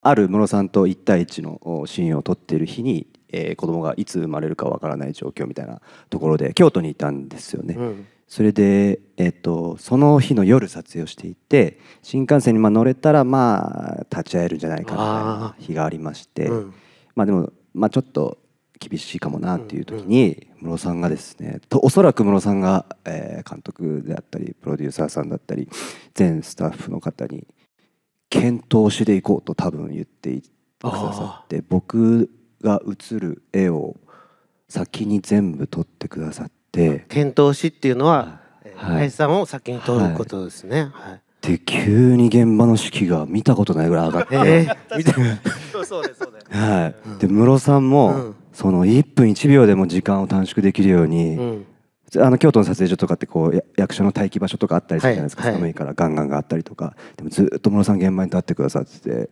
あるムロさんと1対1のシーンを撮っている日に、えー、子供がいつ生まれるかわからない状況みたいなところで京都にいたんですよね。うん、それで、えーと、その日の夜撮影をしていて新幹線にまあ乗れたらまあ立ち会えるんじゃないかみたいな日がありまして、うん、まあでも、まあ、ちょっと厳しいかもなっていう時にムロさんがですねとおそらくムロさんが、えー、監督であったりプロデューサーさんだったり全スタッフの方に検討していこうと多分言ってくださって僕が写る絵を先に全部撮ってくださって検討しっていうのは、はい、林さんを先に撮ることですね。はい、はいで急に現場の士気が見たことないぐらい上がって、えー、そうそうですはい。で室さんも、その1分1秒でも時間を短縮できるように、うんあの京都の撮影所とかってこう役所の待機場所とかあったりするじゃないですか、はい、寒いからガンガンがあったりとかでもずっと室さん現場に立ってくださってて